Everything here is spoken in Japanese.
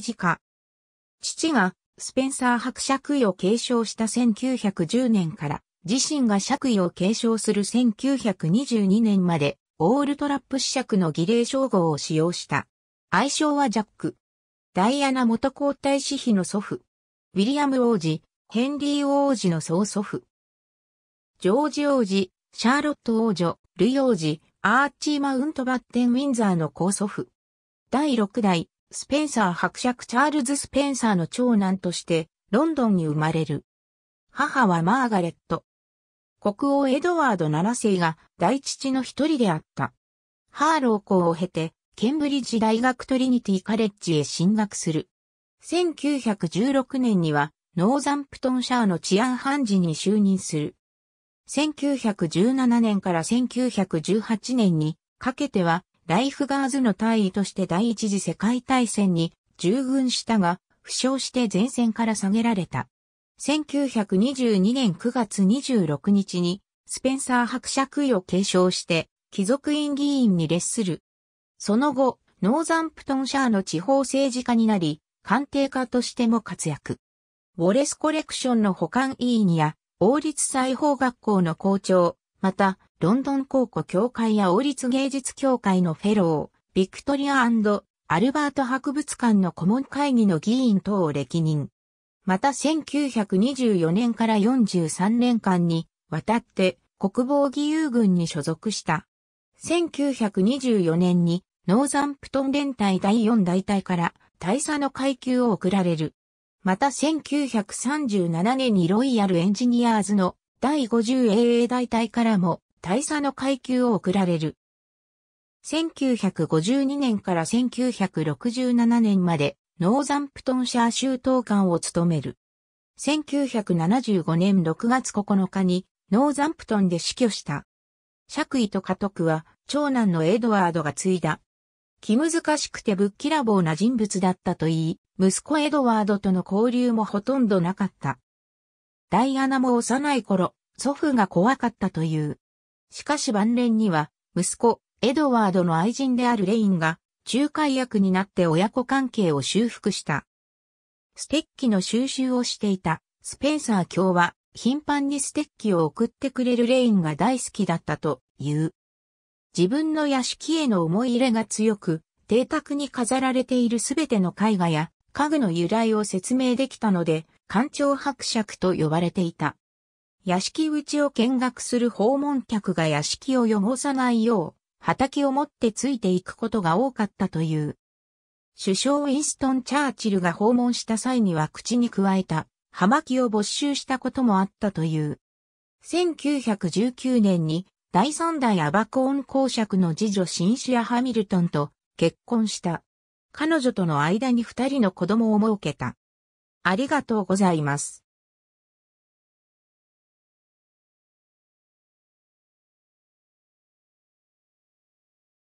治家。父がスペンサー伯爵位を継承した1910年から自身が爵位を継承する1922年までオールトラップ子爵の儀礼称号を使用した。愛称はジャック。ダイアナ元皇太子妃の祖父。ウィリアム王子、ヘンリー王子の曽祖父。ジョージ王子、シャーロット王女、ルイ王子、アーチー・マウント・バッテン・ウィンザーの高祖父。第6代、スペンサー伯爵チャールズ・スペンサーの長男として、ロンドンに生まれる。母はマーガレット。国王エドワード7世が大父の一人であった。ハーロー校を経て、ケンブリッジ大学トリニティカレッジへ進学する。1916年には、ノーザンプトンシャーの治安判事に就任する。1917年から1918年にかけては、ライフガーズの大尉として第一次世界大戦に従軍したが、負傷して前線から下げられた。1922年9月26日に、スペンサー伯爵位を継承して、貴族院議員に列する。その後、ノーザンプトンシャーの地方政治家になり、官邸家としても活躍。ウォレスコレクションの保管委員や、王立裁縫学校の校長、また、ロンドン考古協会や王立芸術協会のフェロー、ビクトリアアルバート博物館の顧問会議の議員等を歴任。また1924年から43年間に渡って国防義勇軍に所属した。1924年にノーザンプトン連隊第4大隊から大佐の階級を送られる。また1937年にロイヤルエンジニアーズの第 50AA 大隊からも大佐の階級を贈られる。1952年から1967年まで、ノーザンプトンシャー州当館を務める。1975年6月9日に、ノーザンプトンで死去した。爵位と家督は、長男のエドワードが継いだ。気難しくてぶっきらぼうな人物だったと言い、息子エドワードとの交流もほとんどなかった。ダイアナも幼い頃、祖父が怖かったという。しかし晩年には、息子、エドワードの愛人であるレインが、仲介役になって親子関係を修復した。ステッキの収集をしていた、スペンサー卿は、頻繁にステッキを送ってくれるレインが大好きだったという。自分の屋敷への思い入れが強く、邸宅に飾られているすべての絵画や家具の由来を説明できたので、官庁伯爵と呼ばれていた。屋敷内を見学する訪問客が屋敷を汚さないよう、畑を持ってついていくことが多かったという。首相ウィンストン・チャーチルが訪問した際には口に加えた、葉巻を没収したこともあったという。1919年に第三代アバコーン公爵の次女シンシア・ハミルトンと結婚した。彼女との間に二人の子供を設けた。ありがとうございます。